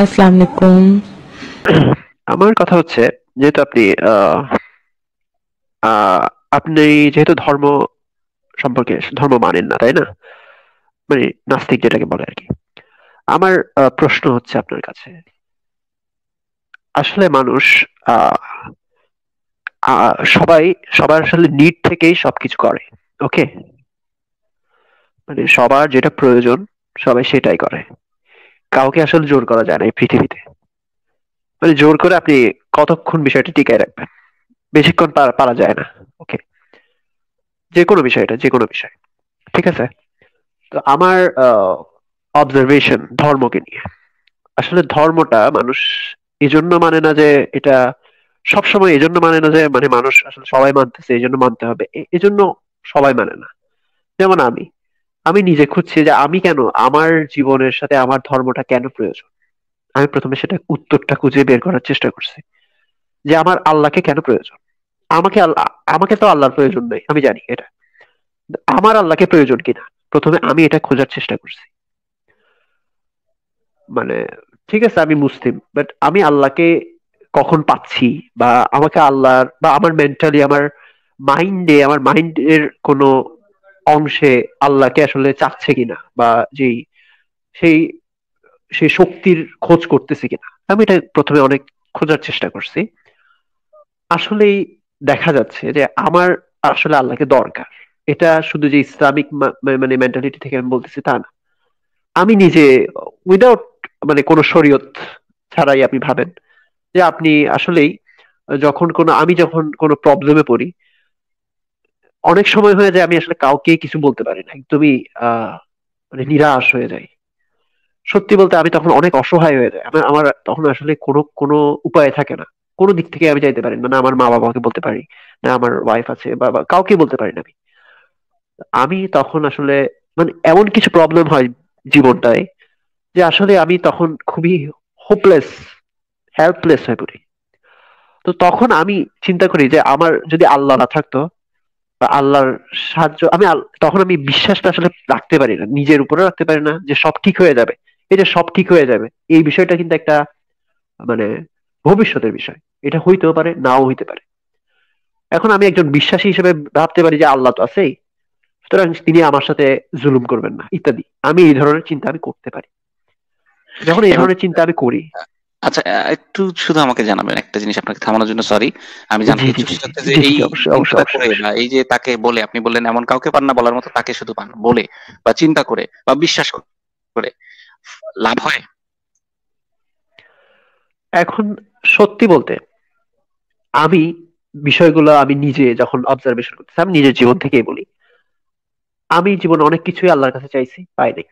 আসসালামু আলাইকুম আমার কথা হচ্ছে যেহেতু আপনি আপনি যেহেতু ধর্ম সম্পর্কে ধর্ম মানেন না তাই না মানে নাস্তিক যেটাকে বলে আর কি আমার প্রশ্ন হচ্ছে আপনার কাছে আসলে মানুষ সবাই সবার আসলে নিট থেকেই সবকিছু করে ওকে মানে সবার যেটা প্রয়োজন সবাই সেটাই করে কাউকে আসলে জোর করা যায় না এই পৃথিবীতে মানে জোর করে আপনি কতক্ষণ বিষয়টি টিকায় রাখবেন বেশিক্ষণ পারা যায় না ওকে যে কোনো বিষয়টা যে কোনো বিষয় ঠিক আছে তো আমার অবজারভেশন ধর্মকে নিয়ে আসলে ধর্মটা মানুষ এই জন্য মানে না যে এটা সবসময় এই জন্য মানে না যে মানে মানুষ আসলে সবাই মানতেছে এই জন্য মানতে হবে এই জন্য সবাই মানে না যেমন আমি আমি নিজে খুঁজছি যে আমি কেন আমার জীবনের সাথে আমার ধর্মটা কেন প্রয়োজন আমি প্রথমে সেটা উত্তরটা খুঁজে বের করার চেষ্টা করছি যে আমার আল্লাহকে কেন প্রয়োজন আমাকে আল্লাহ আমাকে তো আল্লাহর প্রয়োজন নাই আমি জানি এটা আমার আল্লাহকে প্রয়োজন কিনা প্রথমে আমি এটা খোঁজার চেষ্টা করছি মানে ঠিক আছে আমি মুসলিম বাট আমি আল্লাহকে কখন পাচ্ছি বা আমাকে আল্লাহর বা আমার মেন্টালি আমার মাইন্ডে আমার মাইন্ডের কোনো অংশে আল্লাহকে আসলে চাচ্ছে কিনা বা যেই সেই সেই শক্তির খোঁজ করতেছে কিনা আমি এটা প্রথমে অনেক খোঁজার চেষ্টা করছি আসলেই দেখা যাচ্ছে যে আমার আসলে আল্লাহকে দরকার এটা শুধু যে ইসলামিক মানে মেন্টালিটি থেকে আমি বলতেছি তা না আমি নিজে উইদাউট মানে কোনো শরীয়ত ছাড়াই আপনি ভাবেন যে আপনি আসলেই যখন কোনো আমি যখন কোনো প্রবলেমে পড়ি অনেক সময় হয়ে যায় আমি আসলে কাউকে কিছু বলতে পারি না একদমই মানে নিরাশ হয়ে যাই সত্যি বলতে আমি তখন অনেক অসহায় হয়ে যায় আমার আমার তখন আসলে কোনো কোনো উপায় থাকে না কোনো দিক থেকে আমি যাইতে পারি না আমার মা বাবাকে বলতে পারি না আমার ওয়াইফ আছে বা কাউকে বলতে পারি না আমি আমি তখন আসলে মানে এমন কিছু প্রবলেম হয় জীবনটায় যে আসলে আমি তখন খুবই হোপলেস হেল্পলেস হয়ে পড়ি তো তখন আমি চিন্তা করি যে আমার যদি আল্লাহ না থাকতো আল্লাহর সাহায্য আমি তখন আমি বিশ্বাসটা আসলে রাখতে পারি না নিজের উপরে রাখতে পারি না যে সব ঠিক হয়ে যাবে এটা সব ঠিক হয়ে যাবে এই বিষয়টা কিন্তু একটা মানে ভবিষ্যতের বিষয় এটা হইতেও পারে নাও হইতে পারে এখন আমি একজন বিশ্বাসী হিসেবে ভাবতে পারি যে আল্লাহ তো আছেই সুতরাং তিনি আমার সাথে জুলুম করবেন না ইত্যাদি আমি এই ধরনের চিন্তা আমি করতে পারি যখন এই ধরনের চিন্তা আমি করি আচ্ছা একটু শুধু আমাকে জানাবেন একটা জিনিস আপনাকে থামানোর জন্য সরি আমি জানতে এই যে তাকে বলে আপনি বললেন এমন কাউকে পান না বলার মতো তাকে শুধু পান বলে বা চিন্তা করে বা বিশ্বাস করে লাভ হয় এখন সত্যি বলতে আমি বিষয়গুলো আমি নিজে যখন অবজারভেশন করতেছি আমি নিজের জীবন থেকেই বলি আমি জীবনে অনেক কিছুই আল্লাহর কাছে চাইছি পাই নাই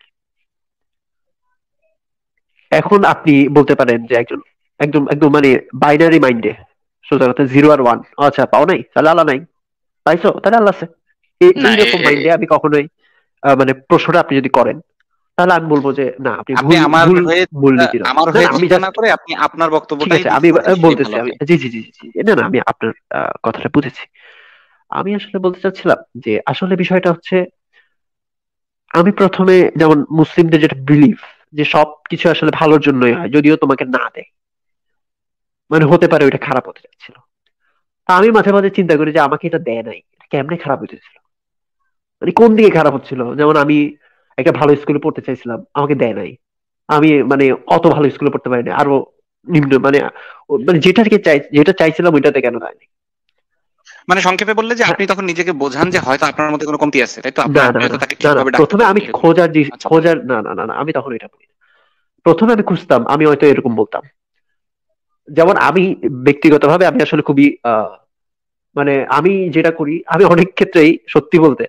এখন আপনি বলতে পারেন যে একজন একদম একদম মানে বাইনারি মাইন্ডে সোজা কথা জিরো আর ওয়ান আচ্ছা পাও নাই তাহলে আল্লাহ নাই পাইছো তাহলে আল্লাহ আছে এইরকম মাইন্ডে আমি কখনোই মানে প্রশ্নটা আপনি যদি করেন তাহলে আমি বলবো যে না আপনি আমার আমার আমি জানা করে আপনি আপনার বক্তব্য আমি বলতেছি আমি জি জি জি জি না না আমি আপনার কথাটা বুঝেছি আমি আসলে বলতে চাচ্ছিলাম যে আসলে বিষয়টা হচ্ছে আমি প্রথমে যেমন মুসলিমদের যেটা বিলিভ যে সব কিছু আসলে ভালোর জন্যই হয় যদিও তোমাকে না দেয় মানে হতে পারে ওইটা খারাপ হতে যাচ্ছিল আমি মাঝে মাঝে চিন্তা করি যে আমাকে এটা দেয় নাই কেমনে খারাপ হইতেছিল মানে কোন দিকে খারাপ হচ্ছিল যেমন আমি একটা ভালো স্কুলে পড়তে চাইছিলাম আমাকে দেয় নাই আমি মানে অত ভালো স্কুলে পড়তে পারিনি আরো নিম্ন মানে মানে যেটাকে চাই যেটা চাইছিলাম ওইটাতে কেন দেয়নি মানে সংক্ষেপে বললে যে হ্যাঁ। আপনি তখন নিজেকে বোঝান যে হয়তো আপনার মধ্যে কোনো কমতি আছে তাই তো প্রথমে আমি খোঁজার আচ্ছা, খোঁজার না না না আমি তখন এটা বলি প্রথমে আমি খুঁজতাম আমি হয়তো এরকম বলতাম যেমন আমি ব্যক্তিগতভাবে আমি আসলে খুবই মানে আমি যেটা করি আমি অনেক ক্ষেত্রেই সত্যি বলতে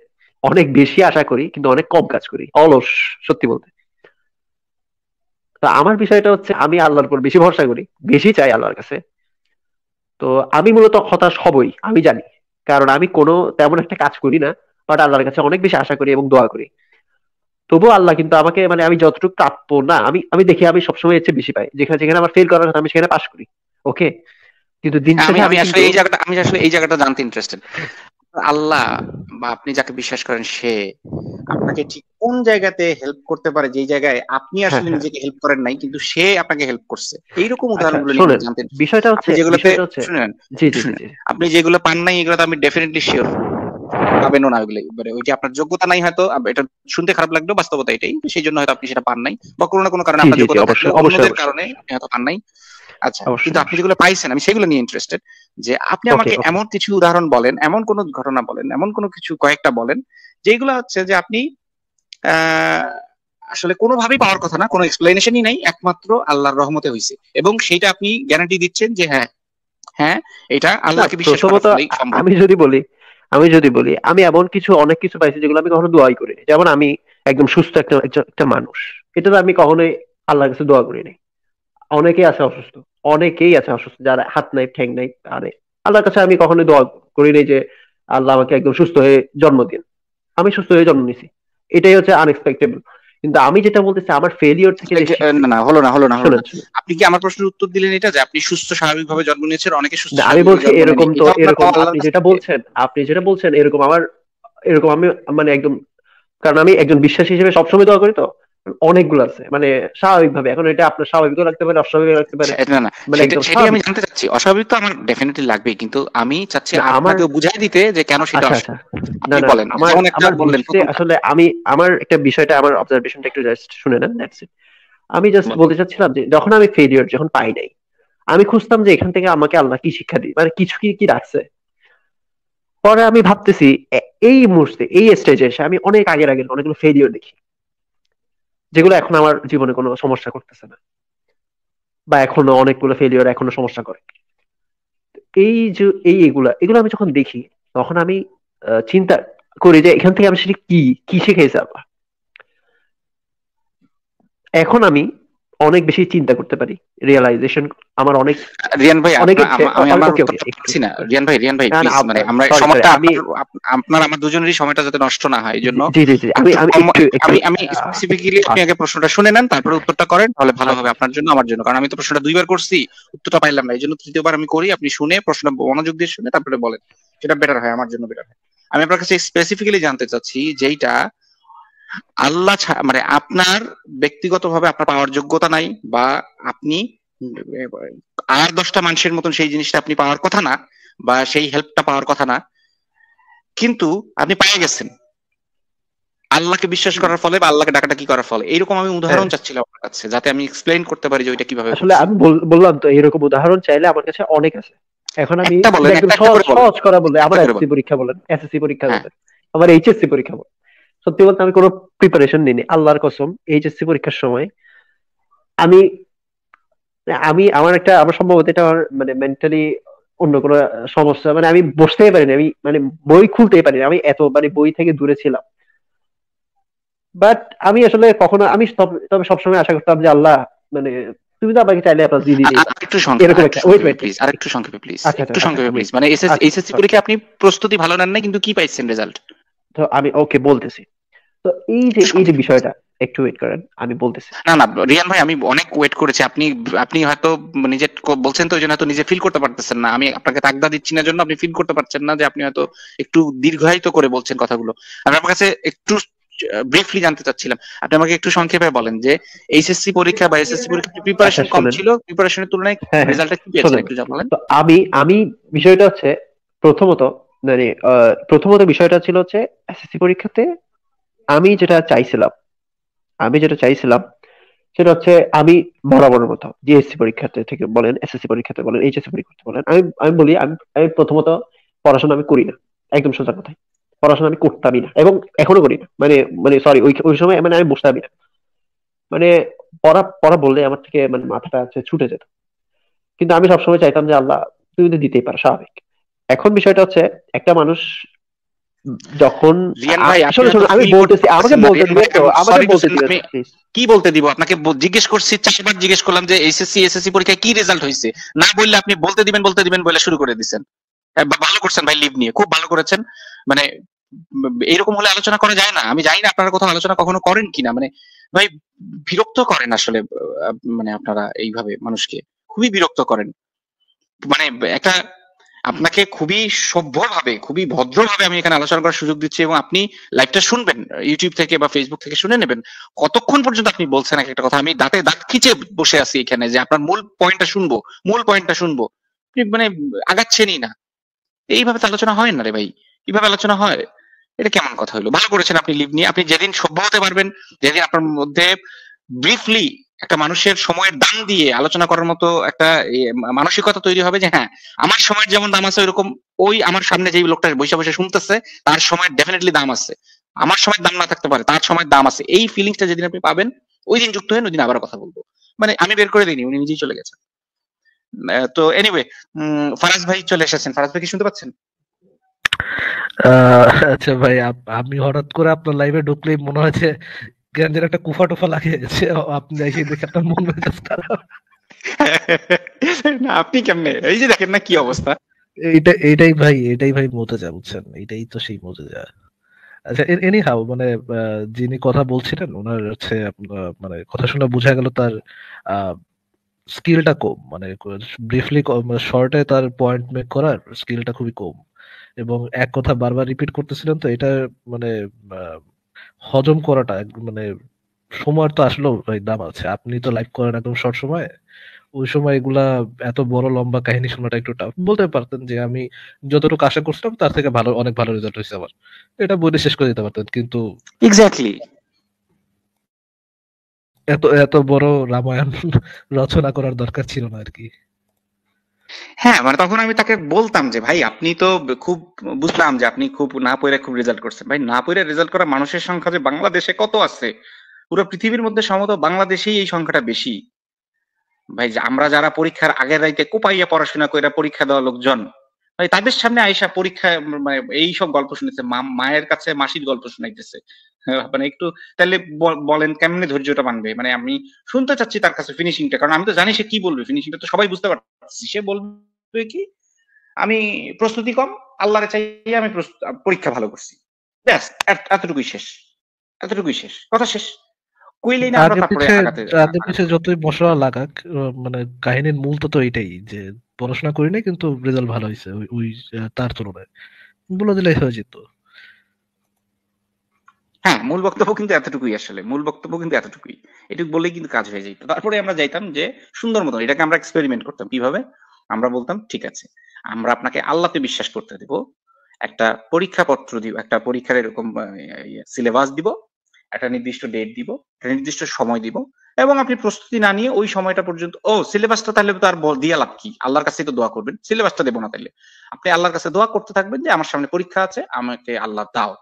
অনেক বেশি আশা করি কিন্তু অনেক কম কাজ করি অলস সত্যি বলতে তো আমার বিষয়টা হচ্ছে আমি আল্লাহর উপর বেশি ভরসা করি বেশি চাই আল্লাহর কাছে তো আমি মূলত হতাশ হবই আমি জানি কারণ আমি কোনো তেমন একটা কাজ করি না বাট আল্লাহর কাছে অনেক বেশি আশা করি এবং দোয়া করি তবুও আল্লাহ কিন্তু আমাকে মানে আমি যতটুকু প্রাপ্য না আমি আমি দেখি আমি সবসময় এর বেশি পাই যেখানে যেখানে আমার ফেল করার কথা আমি সেখানে পাস করি ওকে কিন্তু দিন শেষে আমি আসলে এই জায়গাটা আমি আসলে এই জায়গাটা জানতে ইন্টারেস্টেড আল্লাহ বা আপনি যাকে বিশ্বাস করেন সে আপনাকে ঠিক কোন জায়গাতে হেল্প করতে পারে যে জায়গায় আপনি হ্যাঁ, আসলে হ্যাঁ। নিজেকে হেল্প করেন নাই কিন্তু সে আপনাকে হেল্প করছে এইরকম আচ্ছা, উদাহরণগুলো জানতে বিষয়টা হচ্ছে যেগুলোতে শুনেন জি জি আপনি যেগুলো পান নাই এগুলো তো আমি ডেফিনেটলি শিওর পাবেন না ওইগুলো মানে ওইটি আপনার যোগ্যতা নাই হয়তো এটা শুনতে খারাপ লাগলো বাস্তবতা এটাই সেই জন্য হয়তো আপনি সেটা পান নাই বা কোনো না কোনো কারণে আপনার যোগ্যতা অবশ্যই কারণে হয়তো পান নাই আচ্ছা কিন্তু আপনি যেগুলো পাইছেন আমি সেগুলো নিয়ে ইন্টারেস্টেড যে আপনি আমাকে এমন কিছু উদাহরণ বলেন এমন কোন ঘটনা বলেন এমন কোন কিছু কয়েকটা বলেন যেগুলো হচ্ছে যে আপনি আসলে কোনোভাবেই পাওয়ার কথা না কোনো এক্সপ্লেনেশনই নাই একমাত্র আল্লাহর রহমতে হয়েছে এবং সেটা আপনি গ্যারান্টি দিচ্ছেন যে হ্যাঁ হ্যাঁ এটা আল্লাহকে বিশ্বাস করা আমি যদি বলি আমি যদি বলি আমি এমন কিছু অনেক কিছু পাইছি যেগুলো আমি কখনো দোয়াই করি যেমন আমি একদম সুস্থ একটা একটা মানুষ এটা তো আমি কখনোই আল্লাহর কাছে দোয়া করি নাই অনেকেই আছে অসুস্থ অনেকেই আছে অসুস্থ যারা হাত নাই ঠ্যাং নাই আরে আল্লাহর কাছে আমি কখনোই দোয়া করি নাই যে আল্লাহ আমাকে একদম সুস্থ হয়ে জন্ম দিন আমি সুস্থ হয়ে জন্ম নিছি এটাই হচ্ছে আনএক্সপেক্টেবল কিন্তু আমি যেটা বলতেছি আমার ফেলিওর থেকে না না হলো না হলো না হলো আপনি কি আমার প্রশ্নের উত্তর দিলেন এটা যে আপনি সুস্থ স্বাভাবিকভাবে জন্ম নিয়েছেন অনেকে সুস্থ আমি বলছি এরকম তো এরকম আপনি যেটা বলছেন আপনি যেটা বলছেন এরকম আমার এরকম আমি মানে একদম কারণ আমি একজন বিশ্বাসী হিসেবে সবসময় দোয়া করি তো অনেকগুলো আছে মানে স্বাভাবিকভাবে এখন এটা আপনার স্বাভাবিকও লাগতে পারে অস্বাভাবিক লাগতে পারে না না মানে সেটা আমি জানতে চাচ্ছি অস্বাভাবিক তো আমার ডেফিনেটলি লাগবে কিন্তু আমি চাচ্ছি আপনাকে বুঝাই দিতে যে কেন সেটা আসে আচ্ছা, আচ্ছা। না বলেন আমার আমার বললেন আসলে আমি আমার একটা বিষয়টা আমার অবজারভেশনটা একটু জাস্ট শুনে নেন দ্যাটস ইট আমি জাস্ট বলতে চাচ্ছিলাম যে যখন আমি ফেলিওর যখন পাই নাই আমি খুঁজতাম যে এখান থেকে আমাকে আল্লাহ কি শিক্ষা দিই মানে কিছু কি কি রাখছে পরে আমি ভাবতেছি এই মুহূর্তে এই স্টেজে এসে আমি অনেক আগের আগের অনেকগুলো ফেলিওর দেখি যেগুলো এখন আমার জীবনে কোনো সমস্যা করতেছে না বা এখনো অনেকগুলো ফেলিওর এখনো সমস্যা করে এই যে এই এগুলা এগুলো আমি যখন দেখি তখন আমি চিন্তা করি যে এখান থেকে আমি সেটা কি কি শিখে আবার এখন আমি অনেক বেশি চিন্তা করতে পারি রিয়েলাইজেশন আমার অনেক রিয়ান ভাই অনেক আমি আমার কথা বলছি না রিয়ান ভাই রিয়ান ভাই মানে আমরা সময়টা আমি আপনার আমার দুজনেরই সময়টা যাতে নষ্ট না হয় এজন্য জি জি জি আমি আমি আমি স্পেসিফিক্যালি আপনি আগে প্রশ্নটা শুনে নেন তারপরে উত্তরটা করেন তাহলে ভালো হবে আপনার জন্য আমার জন্য কারণ আমি তো প্রশ্নটা দুইবার করছি উত্তরটা পাইলাম না এজন্য তৃতীয়বার আমি করি আপনি শুনে প্রশ্নটা মনোযোগ দিয়ে শুনে তারপরে বলেন সেটা বেটার হয় আমার জন্য বেটার হয় আমি আপনার কাছে স্পেসিফিক্যালি জানতে চাচ্ছি যেটা আল্লাহ মানে আপনার ব্যক্তিগতভাবে আপনার পাওয়ার যোগ্যতা নাই বা আপনি আর দশটা মানুষের মতন সেই জিনিসটা আপনি পাওয়ার কথা না বা সেই হেল্পটা পাওয়ার কথা না কিন্তু আপনি পেয়ে গেছেন আল্লাহকে বিশ্বাস করার ফলে বা আল্লাহকে ডাকাটা কি করার ফলে এইরকম আমি উদাহরণ হ্যাঁ। চাচ্ছিলাম আমার কাছে যাতে আমি এক্সপ্লেইন করতে পারি যে ওইটা কিভাবে আসলে আমি বললাম তো এরকম উদাহরণ চাইলে আমার কাছে অনেক আছে এখন আমি সহজ করা বলে আবার এসএসসি পরীক্ষা বলেন এসএসসি হ্যাঁ। পরীক্ষা বলেন আবার এইচএসসি পরীক্ষা বলেন সত্যি বলতে আমি কোনো প্রিপারেশন নিইনি আল্লাহর কসম এইচএসসি পরীক্ষার সময় আমি আমি আমার একটা আমার সম্ভবত এটা আমার মানে মেন্টালি অন্য কোনো সমস্যা মানে আমি বসতেই পারিনি আমি মানে বই খুলতেই পারিনি আমি এত মানে বই থেকে দূরে ছিলাম বাট আমি আসলে কখনো আমি তবে সবসময় আশা করতাম যে আল্লাহ মানে তুমি তো আমাকে চাইলে আপনার দিয়ে দিবে সংক্ষেপে সংক্ষেপে প্লিজ আচ্ছা, একটু আচ্ছা, সংক্ষেপে প্লিজ আচ্ছা, মানে এসএসসি পরীক্ষা আপনি প্রস্তুতি ভালো নেন না কিন্তু কি পাইছেন রেজাল্ট তো আমি ওকে বলতেছি তো এই যে এই যে বিষয়টা একটু ওয়েট করেন আমি বলতেছি না না রিয়ান ভাই আমি অনেক ওয়েট করেছি আপনি আপনি হয়তো নিজে বলছেন তো ওই জন্য হয়তো নিজে ফিল করতে পারতেছেন না আমি আপনাকে তাগদা দিচ্ছি না জন্য আপনি ফিল করতে পারছেন না যে আপনি হয়তো একটু দীর্ঘায়িত করে বলছেন কথাগুলো আমি আপনার কাছে একটু ব্রিফলি জানতে চাচ্ছিলাম আপনি আমাকে একটু সংক্ষেপে বলেন যে এইচএসসি পরীক্ষা বা এসএসসি পরীক্ষা প্রিপারেশন আচ্ছা, কম ছিল প্রিপারেশনের তুলনায় রেজাল্টটা হ্যাঁ, হ্যাঁ, কি পেয়েছেন একটু জানালেন তো আমি আমি বিষয়টা হচ্ছে প্রথমত মানে প্রথমত বিষয়টা ছিল হচ্ছে এসএসসি পরীক্ষাতে আমি যেটা চাইছিলাম আমি যেটা চাইছিলাম সেটা হচ্ছে আমি বরাবরের মতো জিএসসি পরীক্ষাতে থেকে বলেন এসএসসি পরীক্ষাতে বলেন এইচএসসি পরীক্ষাতে বলেন আমি আমি বলি আমি আমি প্রথমত পড়াশোনা আমি করি না একদম সোজা কথায় পড়াশোনা আমি করতামই না এবং এখনো করি না মানে মানে সরি ওই ওই সময় মানে আমি বসতামই না মানে পড়া পড়া বললে আমার থেকে মানে মাথাটা আছে ছুটে যেত কিন্তু আমি সবসময় চাইতাম যে আল্লাহ তুমি তো দিতেই পারো স্বাভাবিক এখন বিষয়টা হচ্ছে একটা মানুষ যখন আমি কি বলতে দিব আপনাকে জিজ্ঞেস করছি চারবার জিজ্ঞেস করলাম যে এসএসসি এসএসসি পরীক্ষায় কি রেজাল্ট হয়েছে না বললে আপনি বলতে দিবেন বলতে দিবেন বলে শুরু করে দিবেন ভালো করছেন ভাই লিভ নিয়ে খুব ভালো করেছেন মানে এরকম হলে আলোচনা করা যায় না আমি জানি না আপনারা কোথাও আলোচনা কখনো করেন কিনা মানে ভাই বিরক্ত করেন আসলে মানে আপনারা এইভাবে মানুষকে খুবই বিরক্ত করেন মানে একটা আপনাকে খুবই সভ্যভাবে খুবই ভদ্রভাবে আমি এখানে আলোচনা করার সুযোগ দিচ্ছি এবং আপনি লাইভটা শুনবেন ইউটিউব থেকে বা ফেসবুক থেকে শুনে নেবেন কতক্ষণ পর্যন্ত আপনি বলছেন একটা কথা আমি দাঁতে দাঁত খিচে বসে আছি এখানে যে আপনার মূল পয়েন্টটা শুনবো মূল পয়েন্টটা শুনবো মানে আগাচ্ছেনই না এইভাবে তো আলোচনা হয় না রে ভাই এইভাবে আলোচনা হয় এটা কেমন কথা হলো ভালো করেছেন আপনি লিভ নিয়ে আপনি যেদিন সভ্য হতে পারবেন যেদিন আপনার মধ্যে ব্রিফলি একটা মানুষের সময়ের দাম দিয়ে আলোচনা করার মতো একটা মানসিকতা তৈরি হবে যে হ্যাঁ আমার সময়ের যেমন দাম আছে ওইরকম ওই আমার সামনে যেই লোকটা বসে বসে শুনতেছে তার সময়ের ডেফিনেটলি দাম আছে আমার সময় দাম না থাকতে পারে তার সময় দাম আছে এই ফিলিংসটা যেদিন আপনি পাবেন ওই দিন যুক্ত হয়ে ওই দিন আবার কথা বলবো মানে আমি বের করে দিইনি উনি নিজেই চলে গেছেন তো এনিওয়ে ফারাজ ভাই চলে এসেছেন ফারাজ ভাই কি শুনতে পাচ্ছেন আচ্ছা ভাই আমি হঠাৎ করে আপনার লাইভে ঢুকলেই মনে হয়েছে গ্যান্ডের একটা কুফা টুফা লাগে আপনি এসে দেখে আপনার মন মেজাজ না আপনি কেমনে এই যে দেখেন না কি অবস্থা এইটা এইটাই ভাই এটাই ভাই বুঝছেন এটাই তো সেই আচ্ছা এনি হাউ মানে যিনি কথা বলছিলেন ওনার হচ্ছে মানে কথা শুনে বোঝা গেল তার স্কিলটা কম মানে ব্রিফলি শর্টে মানে, তার পয়েন্ট মেক করার স্কিলটা খুবই কম এবং এক কথা বারবার রিপিট করতেছিলেন তো এটা মানে হজম করাটা মানে সময় তো আসলেও দাম আছে আপনি তো লাইভ করেন একদম শর্ট সময়ে ওই সময় এগুলা এত বড় লম্বা কাহিনী শোনাটা একটু টাফ বলতে পারতেন যে আমি যতটুকু আশা করছিলাম তার থেকে ভালো অনেক ভালো রেজাল্ট হয়েছে আমার এটা বলে শেষ করে দিতে পারতেন কিন্তু এক্স্যাক্টলি এত এত বড় রামায়ণ রচনা করার দরকার ছিল না আর কি হ্যাঁ মানে তখন আমি তাকে বলতাম যে ভাই আপনি তো খুব বুঝলাম যে আপনি খুব না পড়ে খুব রেজাল্ট করছেন ভাই না পড়ে রেজাল্ট করা মানুষের সংখ্যা যে বাংলাদেশে কত আছে পুরো পৃথিবীর মধ্যে সম্ভবত বাংলাদেশেই এই সংখ্যাটা বেশি ভাই আমরা যারা পরীক্ষার আগের রাইতে কোপাইয়া পড়াশোনা করে পরীক্ষা দেওয়া লোকজন ভাই তাদের সামনে আয়সা পরীক্ষা মানে এই সব গল্প শুনেছে মায়ের কাছে মাসির গল্প শুনাইতেছে হ্যাঁ, মানে একটু তাহলে বলেন কেমনে ধৈর্যটা মানবে মানে আমি শুনতে চাচ্ছি তার কাছে ফিনিশিংটা কারণ আমি তো জানি সে কি বলবে ফিনিশিংটা তো সবাই বুঝতে পারবে সে বলবে কি আমি প্রস্তুতি কম আল্লাহরে চাই আমি পরীক্ষা ভালো করছি ব্যাস এতটুকুই শেষ এতটুকুই শেষ কথা শেষ যতই মশলা লাগাক মানে কাহিনীর মূল তো এটাই যে পড়াশোনা করি নাই কিন্তু রেজাল্ট ভালো হয়েছে ওই তার তুলনায় বলে দিলে হয়ে যেত হ্যাঁ মূল বক্তব্য কিন্তু এতটুকুই আসলে মূল বক্তব্য কিন্তু এতটুকুই এটুকু বলেই কিন্তু কাজ হয়ে যেত তারপরে আমরা যাইতাম যে সুন্দর মতন এটাকে আমরা এক্সপেরিমেন্ট করতাম কিভাবে আমরা বলতাম ঠিক আছে আমরা আপনাকে আল্লাহতে বিশ্বাস করতে দেবো একটা পরীক্ষাপত্র দিব একটা পরীক্ষার এরকম সিলেবাস ইয়ে, দিব একটা নির্দিষ্ট ডেট দিব একটা নির্দিষ্ট সময় দিব এবং আপনি প্রস্তুতি না নিয়ে ওই সময়টা পর্যন্ত ও সিলেবাসটা তাহলে তো আর দিয়ে লাভ কি আল্লাহর কাছে তো দোয়া করবেন সিলেবাসটা দেবো না তাহলে আপনি আল্লাহর কাছে দোয়া করতে থাকবেন যে আমার সামনে পরীক্ষা আছে আমাকে আল্লাহ দাও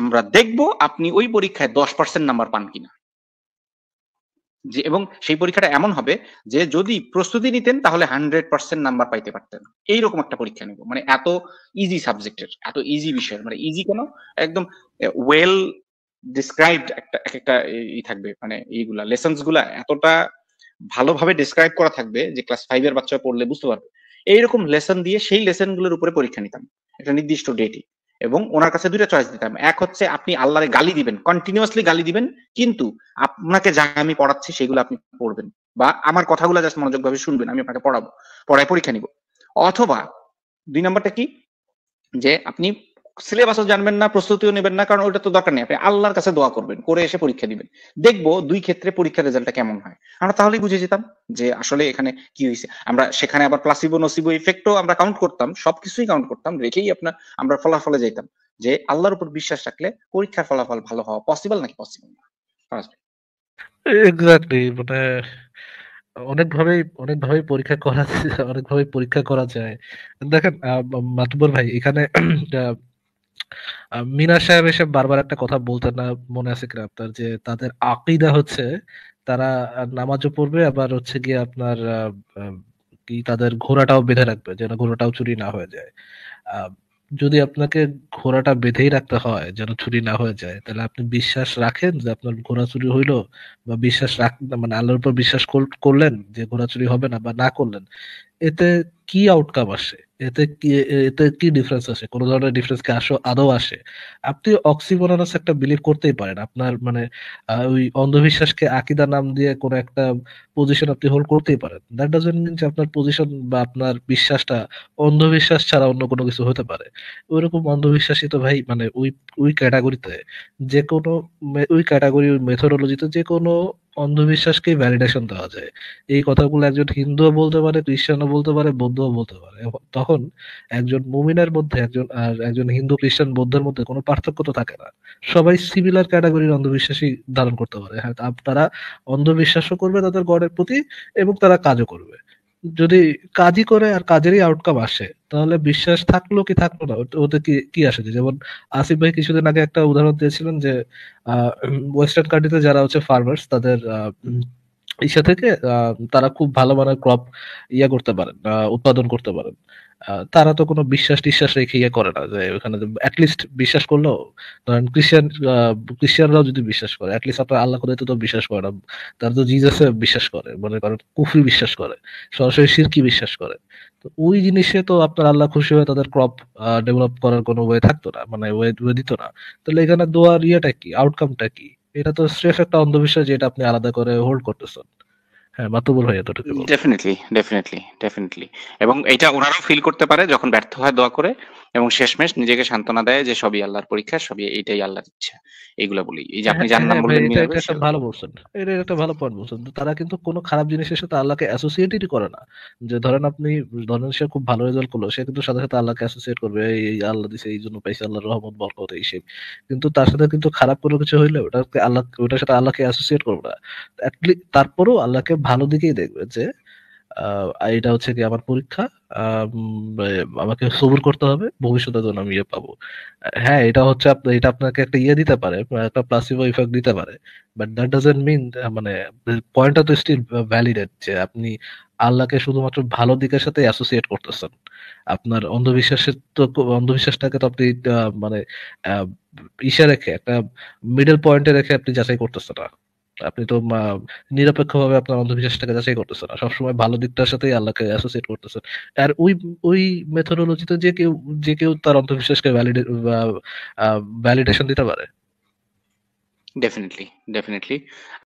আমরা দেখব আপনি ওই পরীক্ষায় দশ পার্সেন্ট নাম্বার পান কিনা যে এবং সেই পরীক্ষাটা এমন হবে যে যদি প্রস্তুতি নিতেন তাহলে হান্ড্রেড পার্সেন্ট নাম্বার পাইতে পারতেন এইরকম একটা পরীক্ষা নেব মানে এত ইজি সাবজেক্টের এত ইজি বিষয়ের মানে ইজি কেন একদম ওয়েল ডিসক্রাইবড একটা এক একটা ই থাকবে মানে এইগুলা লেসন্স গুলা এতটা ভালোভাবে ডিসক্রাইব করা থাকবে যে ক্লাস ফাইভ এর বাচ্চা পড়লে বুঝতে পারবে এইরকম লেসন দিয়ে সেই লেসন গুলোর উপরে পরীক্ষা নিতাম একটা নির্দিষ্ট ডেটই এবং ওনার কাছে দুইটা চয়েস দিতাম এক হচ্ছে আপনি আল্লাহরে গালি দিবেন কন্টিনিউয়াসলি গালি দিবেন কিন্তু আপনাকে যা আমি পড়াচ্ছি সেগুলো আপনি পড়বেন বা আমার কথাগুলো জাস্ট মনোযোগ ভাবে শুনবেন আমি আপনাকে পড়াবো পড়ায় পরীক্ষা নিব অথবা দুই নম্বরটা কি যে আপনি সিলেবাসও জানবেন না প্রস্তুতিও নেবেন না কারণ ওটা তো দরকার নেই আপনি আল্লাহর কাছে দোয়া করবেন করে এসে পরীক্ষা দিবেন দেখবো দুই ক্ষেত্রে পরীক্ষার রেজাল্টটা কেমন হয় আমরা তাহলেই বুঝে যেতাম যে আসলে এখানে কি হয়েছে আমরা সেখানে আবার প্লাসিবো নসিবো ইফেক্টও আমরা কাউন্ট করতাম সবকিছুই কাউন্ট করতাম রেখেই আপনার আমরা ফলাফলে যাইতাম যে আল্লাহর উপর বিশ্বাস রাখলে পরীক্ষার ফলাফল ভালো হওয়া পসিবল নাকি পসিবল না এক্স্যাক্টলি মানে অনেকভাবে অনেকভাবে পরীক্ষা করা অনেকভাবে পরীক্ষা করা যায় দেখেন মাতুবর ভাই এখানে মিনা সাহেব এসে বারবার একটা কথা বলতেন না মনে আছে কিনা আপনার যে তাদের আকিদা হচ্ছে তারা নামাজও পড়বে আবার হচ্ছে গিয়ে আপনার কি তাদের ঘোড়াটাও বেঁধে রাখবে যেন ঘোড়াটাও চুরি না হয়ে যায় যদি আপনাকে ঘোড়াটা বেঁধেই রাখতে হয় যেন চুরি না হয়ে যায় তাহলে আপনি বিশ্বাস রাখেন যে আপনার ঘোড়া চুরি হইলো বা বিশ্বাস রাখ মানে আল্লাহর উপর বিশ্বাস করলেন যে ঘোড়া চুরি হবে না বা না করলেন এতে কি আউটকাম আসে এতে কি এতে কি ডিফারেন্স আছে কোন ধরনের ডিফারেন্স কি আসো আদৌ আসে আপনি অক্সিমোনাস একটা বিলিভ করতেই পারেন আপনার মানে ওই অন্ধবিশ্বাসকে আকিদা নাম দিয়ে কোন একটা পজিশন আপনি হোল্ড করতেই পারেন দ্যাট ডাজেন্ট মিন যে আপনার পজিশন বা আপনার বিশ্বাসটা অন্ধবিশ্বাস ছাড়া অন্য কোনো কিছু হতে পারে ওইরকম অন্ধবিশ্বাসই তো ভাই মানে ওই ওই ক্যাটাগরিতে যে কোনো ওই ক্যাটাগরি ওই মেথোডোলজিতে যে কোনো অন্ধবিশ্বাসকেই ভ্যালিডেশন দেওয়া যায় এই কথাগুলো একজন হিন্দুও বলতে পারে খ্রিস্টানও বলতে পারে বৌদ্ধও বলতে পারে তখন একজন মুমিনের মধ্যে একজন আর একজন হিন্দু খ্রিস্টান বৌদ্ধের মধ্যে কোনো পার্থক্য তো থাকে না সবাই সিমিলার ক্যাটাগরির অন্ধবিশ্বাসই ধারণ করতে পারে হ্যাঁ তারা অন্ধবিশ্বাসও করবে তাদের গডের প্রতি এবং তারা কাজও করবে যদি কাজই করে আর কাজেরই আউটকাম আসে তাহলে বিশ্বাস থাকলো কি থাকলো না ওতে কি কি আসে যেমন আসিফ ভাই কিছুদিন আগে একটা উদাহরণ দিয়েছিলেন যে ওয়েস্টার্ন কান্ট্রিতে যারা হচ্ছে ফার্মার্স তাদের ইসে থেকে তারা খুব ভালো মানের ক্রপ ইয়া করতে পারেন উৎপাদন করতে পারেন তারা তো কোনো বিশ্বাস টিশ্বাস রেখে ইয়ে করে না যে ওখানে অ্যাটলিস্ট বিশ্বাস করলেও ধরেন খ্রিস্টান খ্রিস্টানরাও যদি বিশ্বাস করে অ্যাটলিস্ট আপনার আল্লাহ খোদাইতে তো বিশ্বাস করে না তারা তো জিজাসে বিশ্বাস করে মনে করেন কুফরি বিশ্বাস করে সরাসরি সিরকি বিশ্বাস করে তো ওই জিনিসে তো আপনার আল্লাহ খুশি হয়ে তাদের ক্রপ ডেভেলপ করার কোনো ওয়ে থাকতো না মানে ওয়ে দিত না তাহলে এখানে দোয়ার ইয়েটা কি আউটকামটা কি এটা তো স্রেফ একটা অন্ধবিশ্বাস যেটা আপনি আলাদা করে হোল্ড করতেছেন মাতবুল হ্যাঁ, হয়ে এতটুকু ডেফিনেটলি ডেফিনেটলি ডেফিনেটলি এবং এটা ওনারাও ফিল করতে পারে যখন ব্যর্থ হয় দোয়া করে এবং শেষমেশ নিজেকে সান্ত্বনা দেয় যে সবই আল্লাহর পরীক্ষা সবই এইটাই আল্লাহর ইচ্ছা এইগুলা বলি এই যে আপনি হ্যাঁ, জান্নাত হ্যাঁ, বললেন এটা ভালো বলছেন এটা একটা ভালো পয়েন্ট বলছেন তারা কিন্তু কোনো খারাপ জিনিসের সাথে আল্লাহকে অ্যাসোসিয়েটই করে না যে ধরেন আপনি ধরেন সে খুব ভালো রেজাল্ট করলো সে কিন্তু সাথে সাথে আল্লাহকে অ্যাসোসিয়েট করবে এই আল্লাহ দিছে এই জন্য পাইছে আল্লাহর রহমত বরকত এই সেই কিন্তু তার সাথে কিন্তু খারাপ কোনো কিছু হইলে ওটাকে আল্লাহ ওটার সাথে আল্লাহকে অ্যাসোসিয়েট করবে না তারপরেও আল্লাহকে ভালো দিকেই দেখবে যে আর এটা হচ্ছে কি আমার পরীক্ষা আমাকে সবুর করতে হবে ভবিষ্যতে জন্য আমি ইয়ে পাবো হ্যাঁ এটা হচ্ছে এটা আপনাকে একটা ইয়ে দিতে পারে একটা প্লাসিবো ইফেক্ট দিতে পারে বাট দ্যাট ডাজেন্ট মিন মানে পয়েন্টটা তো স্টিল ভ্যালিডেট যে আপনি আল্লাহকে শুধুমাত্র ভালো দিকের সাথে অ্যাসোসিয়েট করতেছেন আপনার অন্ধবিশ্বাসের তো অন্ধবিশ্বাসটাকে তো আপনি মানে ইসে রেখে একটা মিডল পয়েন্টে রেখে আপনি যাচাই করতেছেন না আপনি তো নিরপেক্ষভাবে আপনার অন্ধবিশ্বাসটাকে যাচাই করতেছেন সবসময় ভালো দিকটার সাথেই আল্লাহকে অ্যাসোসিয়েট করতেছেন আর ওই ওই মেথোডোলজিতে যে কেউ যে কেউ তার অন্ধবিশ্বাসকে ভ্যালিডেশন দিতে পারে ডেফিনেটলি ডেফিনেটলি